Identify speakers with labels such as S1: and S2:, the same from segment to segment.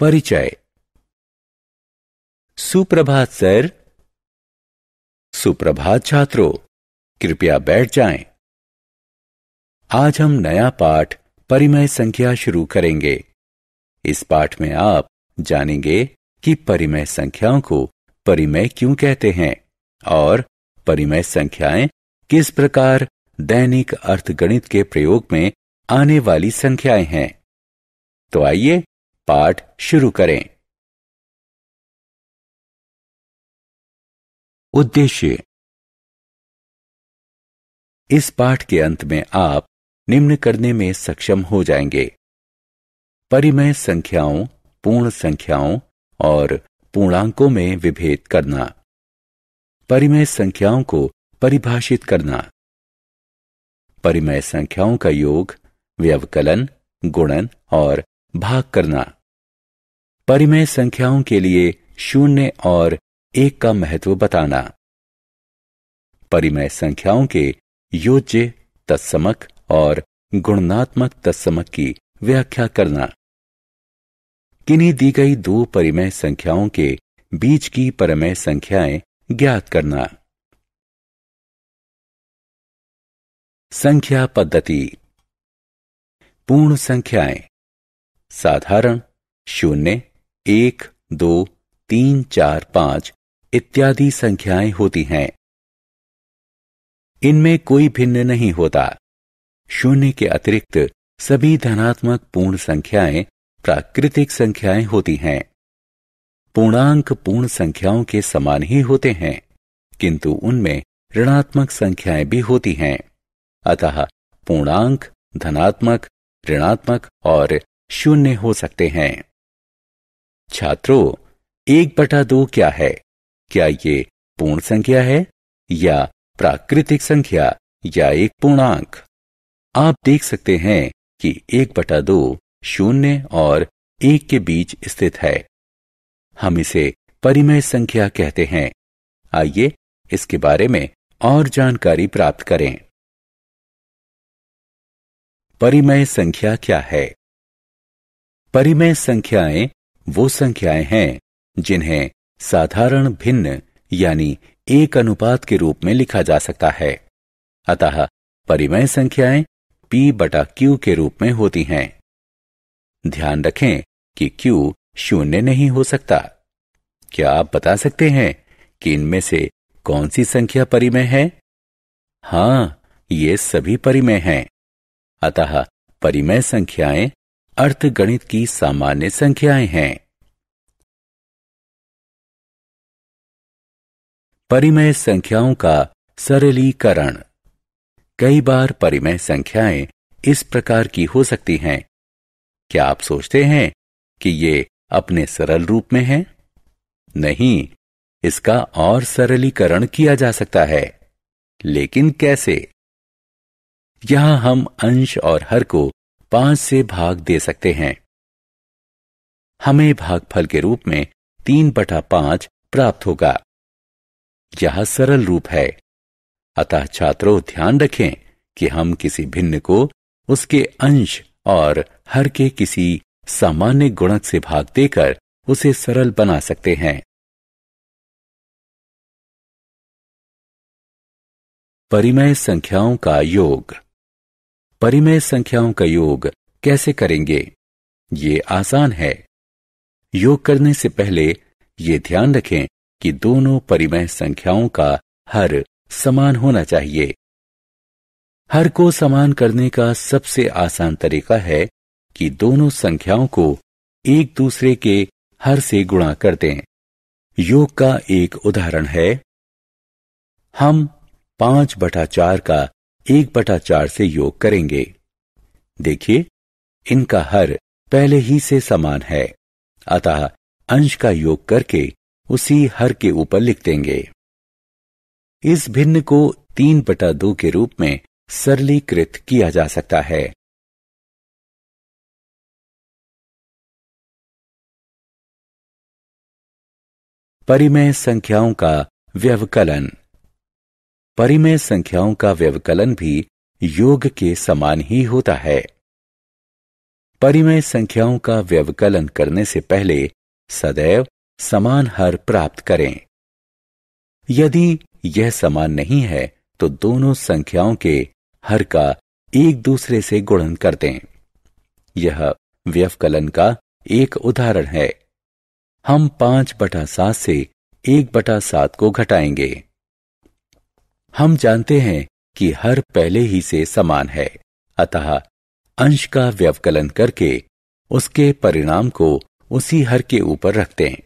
S1: परिचय सुप्रभात सर
S2: सुप्रभात छात्रों कृपया बैठ जाएं। आज हम नया पाठ परिमय संख्या शुरू करेंगे इस पाठ में आप जानेंगे कि परिमय संख्याओं को परिमय क्यों कहते हैं और परिमय संख्याएं किस प्रकार दैनिक अर्थगणित के प्रयोग में आने वाली संख्याएं हैं तो आइए
S1: पाठ शुरू करें उद्देश्य इस पाठ के अंत में
S2: आप निम्न करने में सक्षम हो जाएंगे परिमय संख्याओं पूर्ण संख्याओं और पूर्णांकों में विभेद करना परिमय संख्याओं को परिभाषित करना परिमय संख्याओं का योग व्यवकलन गुणन और भाग करना परिमेय संख्याओं के लिए शून्य और एक का महत्व बताना परिमेय संख्याओं के योज्य तत्समक और गुणनात्मक तत्समक की व्याख्या करना किन्हीं दी गई दो परिमेय संख्याओं के बीच की परिमेय संख्याएं ज्ञात करना संख्या पद्धति पूर्ण संख्याएं साधारण शून्य एक दो तीन चार पांच इत्यादि संख्याएं होती हैं इनमें कोई भिन्न नहीं होता शून्य के अतिरिक्त सभी धनात्मक पूर्ण संख्याएं प्राकृतिक संख्याएं होती हैं पूर्णांक पूर्ण संख्याओं के समान ही होते हैं किंतु उनमें ऋणात्मक संख्याएं भी होती हैं अतः पूर्णांक धनात्मक ऋणात्मक और शून्य हो सकते हैं छात्रों एक बटा दो क्या है क्या ये पूर्ण संख्या है या प्राकृतिक संख्या या एक पूर्णांक आप देख सकते हैं कि एक बटा दो शून्य और एक के बीच स्थित है हम इसे परिमय संख्या कहते हैं आइए इसके बारे में और जानकारी प्राप्त करें परिमय संख्या क्या है परिमय संख्याएं वो संख्याएं हैं जिन्हें साधारण भिन्न यानी एक अनुपात के रूप में लिखा जा सकता है अतः परिमय संख्याएं p बटा q के रूप में होती हैं ध्यान रखें कि q शून्य नहीं हो सकता क्या आप बता सकते हैं कि इनमें से कौन सी संख्या परिमय है हाँ ये सभी परिमय हैं अतः परिमय संख्याएं अर्थगणित की सामान्य संख्याएं हैं परिमेय संख्याओं का सरलीकरण कई बार परिमेय संख्याएं इस प्रकार की हो सकती हैं क्या आप सोचते हैं कि ये अपने सरल रूप में है नहीं इसका और सरलीकरण किया जा सकता है लेकिन कैसे यहां हम अंश और हर को पांच से भाग दे सकते हैं हमें भागफल के रूप में तीन बटा पांच प्राप्त होगा यह सरल रूप है अतः छात्रों ध्यान रखें कि हम किसी भिन्न को उसके अंश और हर के किसी सामान्य गुणक से भाग देकर उसे सरल बना सकते हैं
S1: परिमय संख्याओं का योग
S2: परिमेय संख्याओं का योग कैसे करेंगे ये आसान है योग करने से पहले ये ध्यान रखें कि दोनों परिमेय संख्याओं का हर समान होना चाहिए हर को समान करने का सबसे आसान तरीका है कि दोनों संख्याओं को एक दूसरे के हर से गुणा कर दें योग का एक उदाहरण है हम पांच बटा चार का एक बटा चार से योग करेंगे देखिए इनका हर पहले ही से समान है अतः अंश का योग करके उसी हर के ऊपर लिख देंगे इस भिन्न को तीन बटा दो के रूप में सरलीकृत किया
S1: जा सकता है परिमेय संख्याओं का
S2: व्यवकलन परिमेय संख्याओं का व्यवकलन भी योग के समान ही होता है परिमेय संख्याओं का व्यवकलन करने से पहले सदैव समान हर प्राप्त करें यदि यह समान नहीं है तो दोनों संख्याओं के हर का एक दूसरे से गुणन कर दें यह व्यवकलन का एक उदाहरण है हम पांच बटा सात से एक बटा सात को घटाएंगे हम जानते हैं कि हर पहले ही से समान है अतः अंश का व्यवकलन करके उसके परिणाम को
S1: उसी हर के ऊपर रखते हैं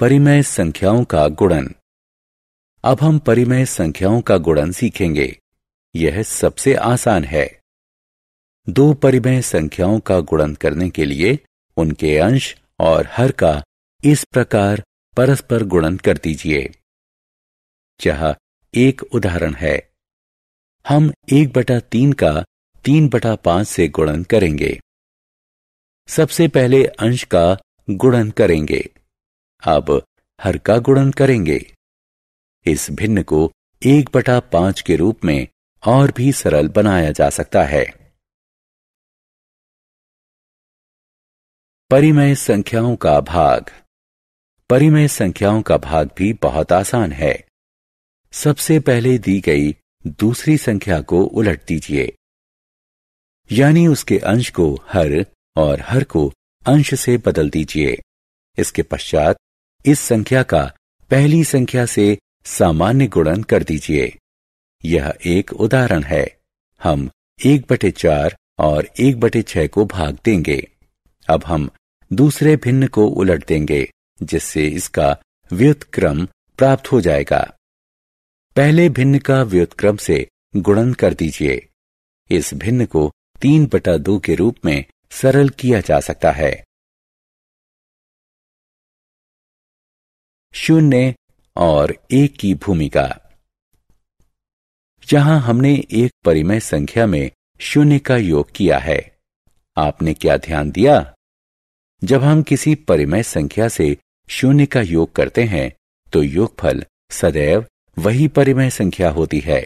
S1: परिमय संख्याओं का गुणन
S2: अब हम परिमय संख्याओं का गुणन सीखेंगे यह सबसे आसान है दो परिमय संख्याओं का गुणन करने के लिए उनके अंश और हर का इस प्रकार परस्पर गुणन कर दीजिए यह एक उदाहरण है हम एक बटा तीन का तीन बटा पांच से गुणन करेंगे सबसे पहले अंश का गुणन करेंगे अब हर का गुणन करेंगे इस भिन्न को एक बटा पांच के रूप में और भी सरल
S1: बनाया जा सकता है
S2: परिमेय संख्याओं का भाग परिमेय संख्याओं का भाग भी बहुत आसान है सबसे पहले दी गई दूसरी संख्या को उलट दीजिए यानी उसके अंश को हर और हर को अंश से बदल दीजिए इसके पश्चात इस संख्या का पहली संख्या से सामान्य गुणन कर दीजिए यह एक उदाहरण है हम एक बटे चार और एक बटे छह को भाग देंगे अब हम दूसरे भिन्न को उलट देंगे जिससे इसका व्युतक्रम प्राप्त हो जाएगा पहले भिन्न का व्युतक्रम से गुणन कर दीजिए इस भिन्न को तीन बटा दो के रूप में सरल किया जा सकता है शून्य और एक की भूमिका जहां हमने एक परिमय संख्या में शून्य का योग किया है आपने क्या ध्यान दिया जब हम किसी परिमय संख्या से शून्य का योग करते हैं तो योगफल सदैव वही परिमय संख्या होती है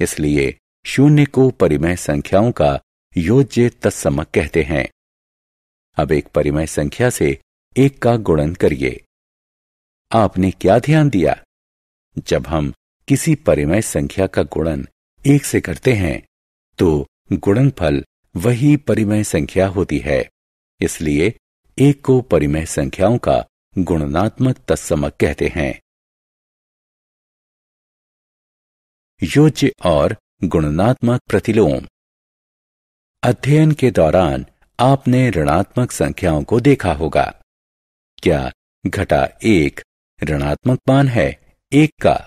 S2: इसलिए शून्य को परिमय संख्याओं का योज्य तत्समक कहते हैं अब एक परिमय संख्या से एक का गुणन करिए आपने क्या ध्यान दिया जब हम किसी परिमय संख्या का गुणन एक से करते हैं तो गुणनफल वही परिमय संख्या होती है इसलिए एक को परिमेय संख्याओं का गुणनात्मक तत्समक कहते हैं
S1: योज्य और गुणनात्मक
S2: प्रतिलोम अध्ययन के दौरान आपने ऋणात्मक संख्याओं को देखा होगा क्या घटा एक ऋणात्मक मान है एक का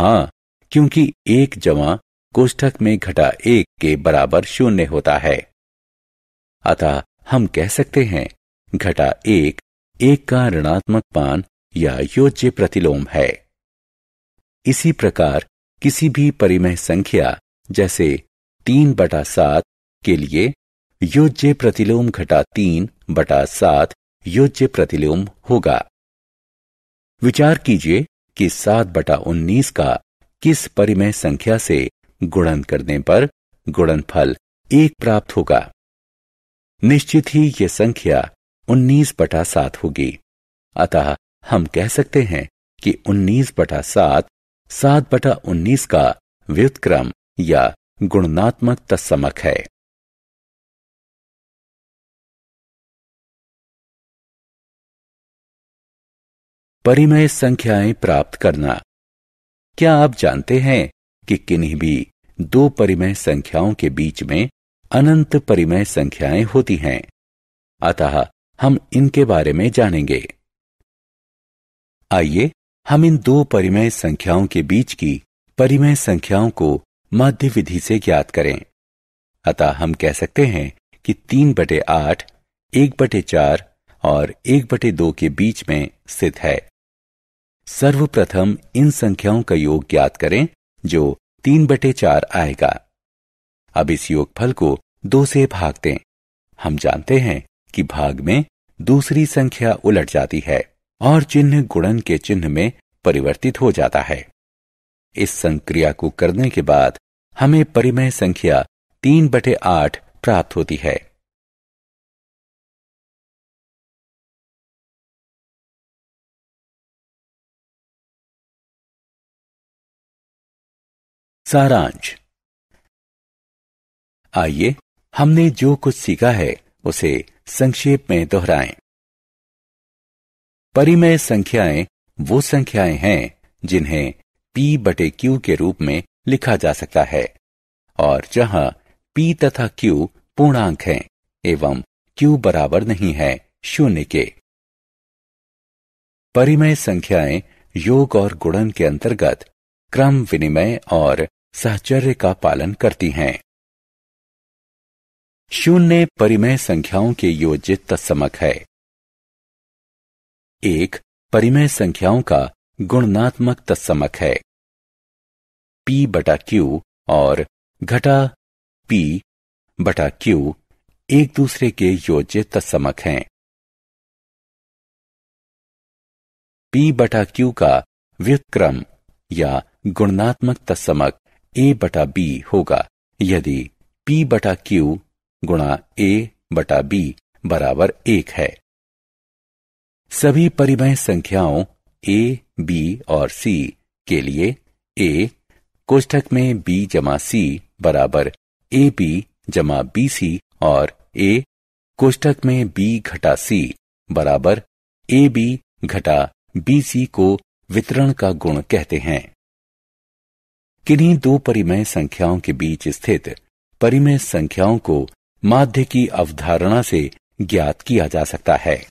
S2: हां क्योंकि एक जमा कोष्ठक में घटा एक के बराबर शून्य होता है अतः हम कह सकते हैं घटा एक एक का ऋणात्मक पान या योज्य प्रतिलोम है इसी प्रकार किसी भी परिमेय संख्या जैसे तीन बटा सात के लिए योज्य प्रतिलोम घटा तीन बटा सात योज्य प्रतिलोम होगा विचार कीजिए कि सात बटा उन्नीस का किस परिमेय संख्या से गुणन करने पर गुणनफल एक प्राप्त होगा निश्चित ही ये संख्या उन्नीस बटा सात होगी अतः हम कह सकते हैं कि उन्नीस बटा सात सात बटा उन्नीस का व्युतक्रम या
S1: गुणनात्मक तत्समक है परिमय संख्याएं
S2: प्राप्त करना क्या आप जानते हैं कि किन्हीं भी दो परिमय संख्याओं के बीच में अनंत परिमय संख्याएं होती हैं अतः हम इनके बारे में जानेंगे आइए हम इन दो परिमय संख्याओं के बीच की परिमय संख्याओं को माध्य विधि से ज्ञात करें अतः हम कह सकते हैं कि तीन बटे आठ एक बटे चार और एक बटे दो के बीच में स्थित है सर्वप्रथम इन संख्याओं का योग ज्ञात करें जो तीन बटे चार आएगा अब इस योगफल को दो से भाग दें हम जानते हैं कि भाग में दूसरी संख्या उलट जाती है और चिन्ह गुणन के चिन्ह में परिवर्तित हो जाता है इस संक्रिया को करने के बाद हमें परिमय संख्या तीन बटे आठ प्राप्त होती है
S1: सारांश
S2: आइए हमने जो कुछ सीखा है उसे संक्षेप में दोहराएं। परिमेय संख्याएं वो संख्याएं हैं जिन्हें p बटे क्यू के रूप में लिखा जा सकता है और जहां p तथा q पूर्णांक हैं एवं q बराबर नहीं है शून्य के परिमेय संख्याएं योग और गुणन के अंतर्गत क्रम विनिमय और सहचर्य का पालन करती हैं शून्य परिमेय संख्याओं के योजित
S1: तत्समक है एक परिमेय संख्याओं का
S2: गुणनात्मक तत्समक है p बटा क्यू और घटा p बटा क्यू एक दूसरे के योजित तत्समक
S1: हैं p बटा क्यू का
S2: व्युत्क्रम या गुणनात्मक तत्समक a बटा बी होगा यदि p बटा क्यू गुणा ए बटा बी बराबर एक है सभी परिमय संख्याओं ए बी और सी के लिए ए कोष्ठक में बी जमा सी बराबर ए बी जमा बी सी और ए कोष्ठक में बी घटा सी बराबर ए बी घटा बी सी को वितरण का गुण कहते हैं किन्हीं दो परिमेय संख्याओं के बीच स्थित परिमेय संख्याओं को माध्य की अवधारणा से ज्ञात
S1: किया जा सकता है